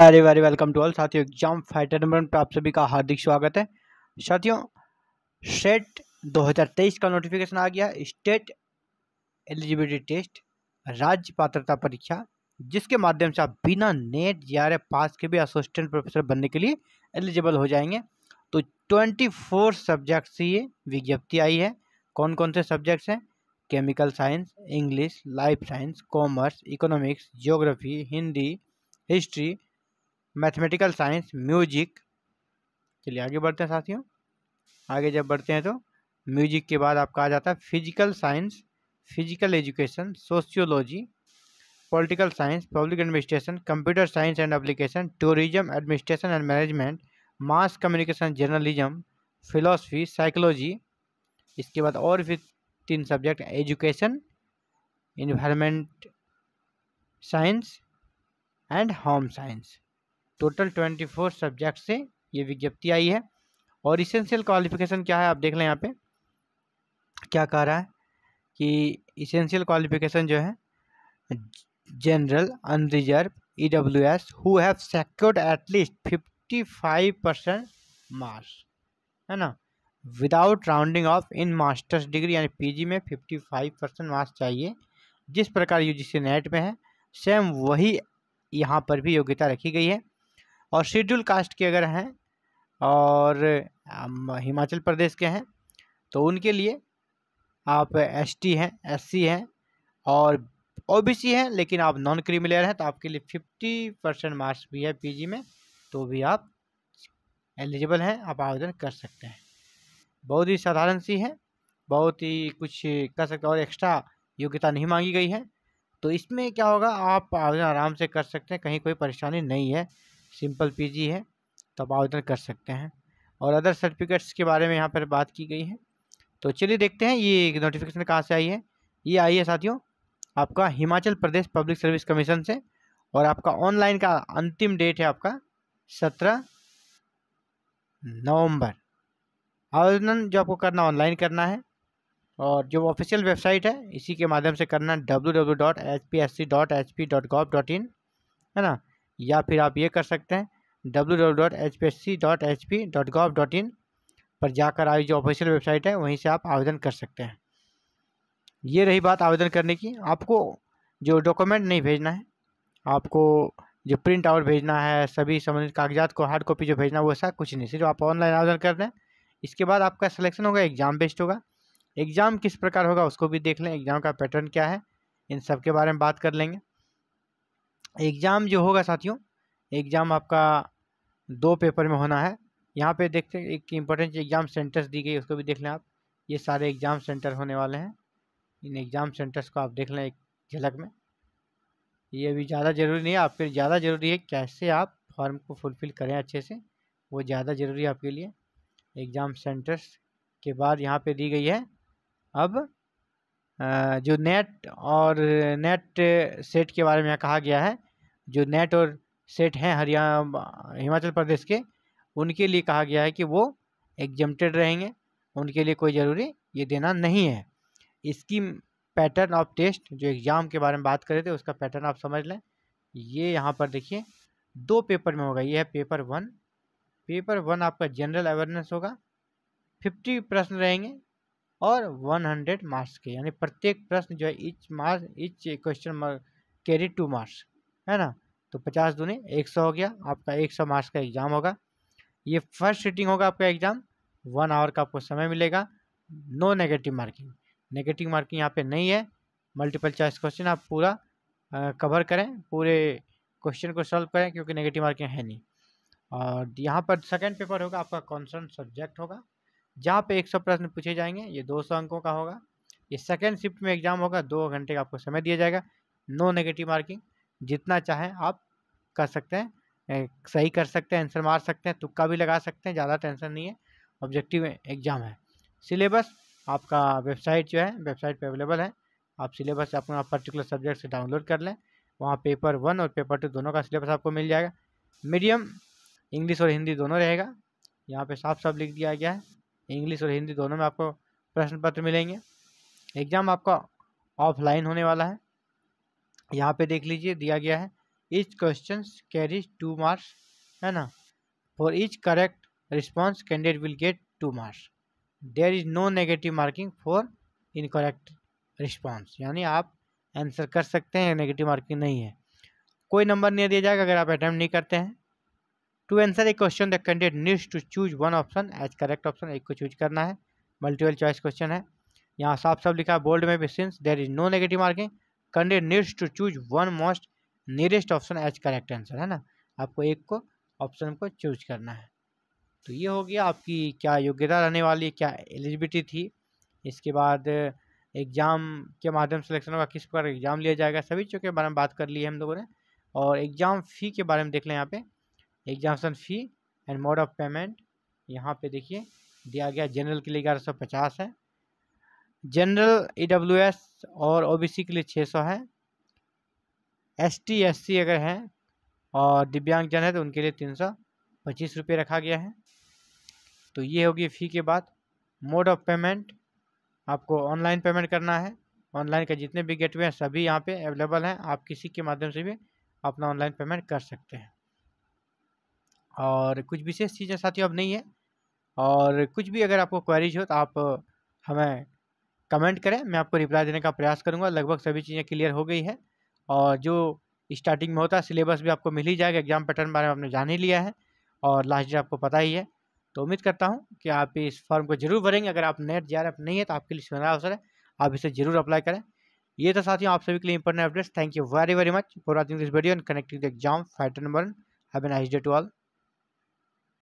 very very welcome to all साथियों exam fighter number पर आप सभी का हार्दिक स्वागत है साथियों सेट 2023 का नोटिफिकेशन आ गया स्टेट एलिजिबिलिटी टेस्ट राज्य पात्रता परीक्षा जिसके माध्यम से आप बिना नेट जे पास के भी असिस्टेंट प्रोफेसर बनने के लिए एलिजिबल हो जाएंगे तो 24 सब्जेक्ट से ये विज्ञप्ति आई है कौन कौन से सब्जेक्ट्स हैं chemical science English life science commerce economics geography Hindi history mathematical science music चलिए आगे बढ़ते हैं साथियों आगे जब बढ़ते हैं तो म्यूजिक के बाद आपका आ जाता है physical science physical education sociology political science public administration computer science and application tourism administration and management mass communication journalism philosophy psychology इसके बाद और भी तीन subject education environment science and home science total twenty four subject से ये विज्ञप्ति आई है और इसेंशियल क्वालिफिकेशन क्या है आप देख लें यहाँ पे क्या कह रहा है कि इसेंशियल क्वालिफिकेशन जो है general unreserved E W S who have secured at least fifty five percent marks है ना without rounding off in master's degree यानी पीजी में फिफ्टी फाइव परसेंट मार्क्स चाहिए जिस प्रकार यूजीसी नेट में है सेम वही यहाँ पर भी योग्यता रखी गई है और शेड्यूल कास्ट के अगर हैं और हिमाचल प्रदेश के हैं तो उनके लिए आप एस टी हैं एस सी हैं और ओ बी सी हैं लेकिन आप नॉन क्रीमिलेयर हैं तो आपके लिए फिफ्टी परसेंट मार्क्स भी है पी जी में तो भी आप एलिजिबल हैं आप आवेदन कर सकते हैं बहुत ही साधारण सी है बहुत ही कुछ कर सकते और एक्स्ट्रा योग्यता नहीं मांगी गई है तो इसमें क्या होगा आप आवेदन आराम से कर सकते हैं कहीं कोई परेशानी नहीं है सिंपल पीजी है तो आप आवेदन कर सकते हैं और अदर सर्टिफिकेट्स के बारे में यहाँ पर बात की गई है तो चलिए देखते हैं ये नोटिफिकेशन कहाँ से आई है ये आई है साथियों आपका Himachal Pradesh public service commission से और आपका ऑनलाइन का अंतिम डेट है आपका सत्रह नवंबर आवेदन जो आपको करना ऑनलाइन करना है और जो ऑफिशियल वेबसाइट है इसी के माध्यम से करना W W dot H P S C dot H P dot gov dot in है ना या फिर आप ये कर सकते हैं www.hpsc.hp.gov.in पर जाकर आई जो ऑफिशियल वेबसाइट है वहीं से आप आवेदन कर सकते हैं ये रही बात आवेदन करने की आपको जो डॉक्यूमेंट नहीं भेजना है आपको जो प्रिंट आउट भेजना है सभी संबंधित कागजात को हार्ड कॉपी जो भेजना है वो ऐसा कुछ नहीं सिर्फ आप ऑनलाइन आवेदन कर दें इसके बाद आपका सिलेक्शन होगा एग्ज़ाम बेस्ड होगा एग्ज़ाम किस प्रकार होगा उसको भी देख लें एग्ज़ाम का पैटर्न क्या है इन सब के बारे में बात कर लेंगे एग्ज़ाम जो होगा साथियों एग्ज़ाम आपका दो पेपर में होना है यहाँ पे देखते हैं एक इम्पोर्टेंट एग्ज़ाम सेंटर्स दी गई उसको भी देख लें आप ये सारे एग्ज़ाम सेंटर होने वाले हैं इन एग्ज़ाम सेंटर्स को आप देख लें एक झलक में ये अभी ज़्यादा ज़रूरी नहीं है आपके लिए ज़्यादा ज़रूरी है कैसे आप फॉर्म को फुलफ़िल करें अच्छे से वो ज़्यादा ज़रूरी है आपके लिए एग्ज़ाम सेंटर्स के बाद यहाँ पर दी गई है अब जो नेट और नेट सेट के बारे में यहाँ कहा गया है जो नेट और सेट हैं हरियाणा हिमाचल प्रदेश के उनके लिए कहा गया है कि वो एग्जम्प्टेड रहेंगे उनके लिए कोई ज़रूरी ये देना नहीं है इसकी पैटर्न ऑफ टेस्ट जो एग्ज़ाम के बारे में बात रहे थे उसका पैटर्न आप समझ लें ये यहाँ पर देखिए दो पेपर में होगा ये है पेपर वन पेपर वन आपका जनरल अवेयरनेस होगा फिफ्टी प्रश्न रहेंगे और 100 मार्क्स के यानी प्रत्येक प्रश्न जो है each marks each question mark carry two marks है ना तो पचास दूने एक सौ हो गया आपका एक सौ मार्क्स का एग्ज़ाम होगा ये फर्स्ट सीटिंग होगा आपका एग्ज़ाम वन आवर का आपको समय मिलेगा no negative marking negative marking यहाँ पे नहीं है मल्टीपल चॉइस क्वेश्चन आप पूरा कवर करें पूरे क्वेश्चन को सॉल्व करें क्योंकि नेगेटिव मार्किंग है नहीं और यहाँ पर सेकेंड पेपर होगा आपका कॉन्सर्न सब्जेक्ट होगा जहाँ पे 100 प्रश्न पूछे जाएंगे ये 200 अंकों का होगा ये सेकेंड शिफ्ट में एग्जाम होगा दो घंटे का आपको समय दिया जाएगा नो नेगेटिव मार्किंग जितना चाहें आप कर सकते हैं सही कर सकते हैं आंसर मार सकते हैं तुक्का भी लगा सकते हैं ज़्यादा टेंशन नहीं है ऑब्जेक्टिव एग्ज़ाम है सिलेबस आपका वेबसाइट जो है वेबसाइट पर अवेलेबल है आप सिलेबस अपना पर्टिकुलर सब्जेक्ट से डाउनलोड कर लें वहाँ पेपर वन और पेपर टू दोनों का सिलेबस आपको मिल जाएगा मीडियम इंग्लिश और हिंदी दोनों रहेगा यहाँ पे साफ साफ लिख दिया गया है इंग्लिश और हिंदी दोनों में आपको प्रश्न पत्र मिलेंगे एग्ज़ाम आपका ऑफलाइन होने वाला है यहाँ पे देख लीजिए दिया गया है each question carries two marks है ना for each correct response candidate will get two marks there is no negative marking for incorrect response यानी आप आंसर कर सकते हैं नेगेटिव मार्किंग नहीं है कोई नंबर नहीं दिया जाएगा अगर आप अटैम्प्ट नहीं करते हैं to answer a question the candidate needs to choose one option as correct option एक को चूज करना है मल्टीपल चॉइस क्वेश्चन है यहाँ साफ साफ लिखा है बोल्ड में भी since there is no negative marking candidate needs to choose one most nearest option as correct answer है ना आपको एक को ऑप्शन को चूज करना है तो ये हो गया आपकी क्या योग्यता रहने वाली क्या एलिजिबिलिटी थी इसके बाद एग्ज़ाम के माध्यम से सिलेक्शन होगा किस प्रकार एग्ज़ाम लिया जाएगा सभी चीज़ों के बारे में बात कर ली है हम लोगों ने और एग्ज़ाम फ़ी के बारे में देख लें यहाँ पे examination fee and mode of payment यहाँ पे देखिए दिया गया जनरल के लिए ग्यारह सौ पचास है जनरल ई डब्ल्यू एस और ओ बी सी के लिए छः सौ है एस टी एस सी अगर हैं और दिव्यांगजन है तो उनके लिए तीन सौ पच्चीस रुपये रखा गया है तो ये होगी फ़ी के बाद मोड ऑफ पेमेंट आपको ऑनलाइन पेमेंट करना है ऑनलाइन का जितने भी गेटवे हैं सभी यहाँ पे अवेलेबल हैं आप किसी के माध्यम से भी अपना ऑनलाइन पेमेंट कर सकते हैं और कुछ विशेष चीज़ें साथियों अब नहीं है और कुछ भी अगर आपको क्वेरीज हो तो आप हमें कमेंट करें मैं आपको रिप्लाई देने का प्रयास करूँगा लगभग सभी चीज़ें क्लियर हो गई है और जो स्टार्टिंग में होता है सिलेबस भी आपको मिल ही जाएगा एग्जाम पैटर्न बारे में आपने जान ही लिया है और लास्ट डेट आपको पता ही है तो उम्मीद करता हूँ कि आप इस फॉर्म को जरूर भरेंगे अगर आप नेट जे नहीं है तो आपके लिए सुनहरा अवसर है आप इसे जरूर अप्लाई करें ये तो साथियों आप सभी के लिए important updates thank you very very much for watching this video and connecting the exam fighter number have a nice day to all